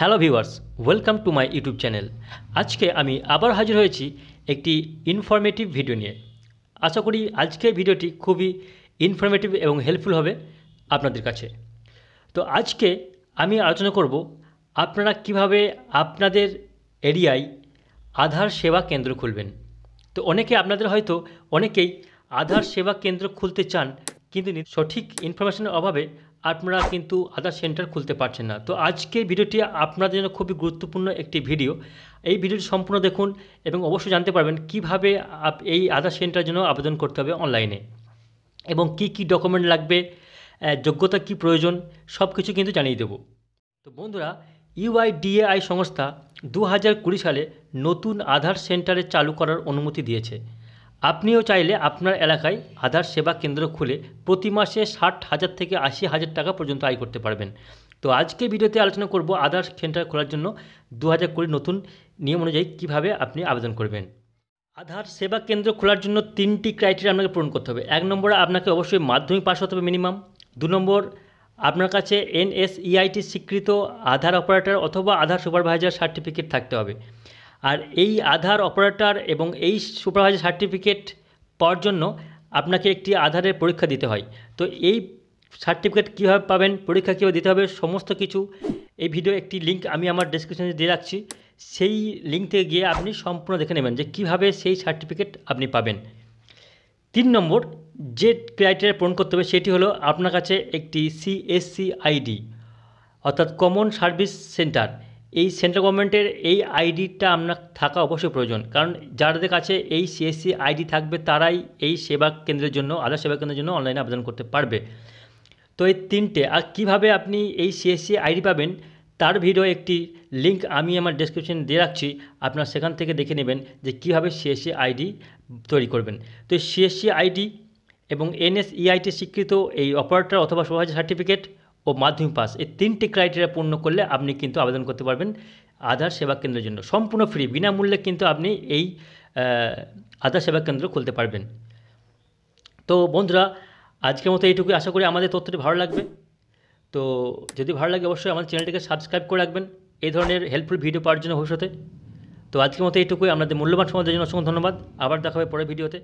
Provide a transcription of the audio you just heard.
hello viewers welcome to my YouTube channel আজকে আমি আবার হাজির হয়েছি একটি ইনফরমেটিভ ভিডিও নিয়ে আশা করি আজকের ভিডিওটি খুবই ইনফরমেটিভ এবং হেল্পফুল হবে আপনাদের কাছে তো আজকে আমি আলোচনা করব আপনারা কিভাবে আপনাদের এরিয়ায় আধার সেবা কেন্দ্র খুলবেন তো অনেকে আপনাদের হয়তো অনেকেই আধার সেবা কেন্দ্র খুলতে চান কিন্তু সঠিক ইনফরমেশনের অভাবে আপনারা কিন্তু আধার সেন্টার খুলতে পারছেন না তো আজকের ভিডিওটি আপনাদের জন্য খুবই গুরুত্বপূর্ণ একটি ভিডিও এই ভিডিওটি সম্পূর্ণ দেখুন এবং অবশ্যই জানতে পারবেন কিভাবে এই আধার সেন্টারের জন্য আবেদন করতে হবে অনলাইনে এবং কি কি ডকুমেন্ট লাগবে যোগ্যতা কি প্রয়োজন সব কিছু কিন্তু জানিয়ে দেব তো বন্ধুরা ইউআইডিএআই সংস্থা দু হাজার সালে নতুন আধার সেন্টারে চালু করার অনুমতি দিয়েছে আপনিও চাইলে আপনার এলাকায় আধার সেবা কেন্দ্র খুলে প্রতি মাসে ষাট হাজার থেকে আশি হাজার টাকা পর্যন্ত আয় করতে পারবেন তো আজকে ভিডিওতে আলোচনা করব আধার সেন্টার খোলার জন্য দু হাজার কুড়ি নতুন নিয়ম অনুযায়ী কিভাবে আপনি আবেদন করবেন আধার সেবা কেন্দ্র খোলার জন্য তিনটি ক্রাইটেরিয়া আপনাকে পূরণ করতে হবে এক নম্বরে আপনাকে অবশ্যই মাধ্যমিক পাশ হতে হবে মিনিমাম দু নম্বর আপনার কাছে এনএসইআইটি স্বীকৃত আধার অপারেটর অথবা আধার সুপারভাইজার সার্টিফিকেট থাকতে হবে আর এই আধার অপারেটর এবং এই সুপারভাইজার সার্টিফিকেট পাওয়ার জন্য আপনাকে একটি আধারের পরীক্ষা দিতে হয় তো এই সার্টিফিকেট কীভাবে পাবেন পরীক্ষা কীভাবে দিতে হবে সমস্ত কিছু এই ভিডিও একটি লিঙ্ক আমি আমার ডিসক্রিপশনে দিয়ে রাখছি সেই লিঙ্ক থেকে গিয়ে আপনি সম্পূর্ণ দেখে নেবেন যে কিভাবে সেই সার্টিফিকেট আপনি পাবেন তিন নম্বর যে ক্রাইটেরিয়া পূরণ করতে হবে সেটি হলো আপনার কাছে একটি সিএসসি আইডি অর্থাৎ কমন সার্ভিস সেন্টার এই সেন্ট্রাল গভর্নমেন্টের এই আইডিটা আপনার থাকা অবশ্যই প্রয়োজন কারণ যাদের কাছে এই সিএসসি আইডি থাকবে তারাই এই সেবা কেন্দ্রের জন্য আধার সেবা কেন্দ্রের জন্য অনলাইনে আবেদন করতে পারবে তো এই তিনটে আর কীভাবে আপনি এই সিএসসি আইডি পাবেন তার ভিডিও একটি লিঙ্ক আমি আমার ডেসক্রিপশন দিয়ে রাখছি আপনারা সেখান থেকে দেখে নেবেন যে কীভাবে সিএসসি আইডি তৈরি করবেন তো সিএসসি আইডি এবং এনএসইআইটি e স্বীকৃত এই অপারেটর অথবা সহজ সার্টিফিকেট ও মাধ্যমিক পাস এই তিনটি ক্রাইটেরিয়া পূর্ণ করলে আপনি কিন্তু আবেদন করতে পারবেন আধার সেবা কেন্দ্রের জন্য সম্পূর্ণ ফ্রি বিনামূল্যে কিন্তু আপনি এই আধার সেবা কেন্দ্র খুলতে পারবেন তো বন্ধুরা আজকের মতো এইটুকুই আশা করি আমাদের তথ্যটি ভালো লাগবে তো যদি ভালো লাগে অবশ্যই আমাদের চ্যানেলটিকে সাবস্ক্রাইব করে রাখবেন এই ধরনের হেল্পফুল ভিডিও পাওয়ার জন্য ভবিষ্যতে তো আজকের মতো এইটুকুই আপনাদের মূল্যবান সময়ের জন্য অসংখ্য ধন্যবাদ আবার দেখা হবে পরের ভিডিওতে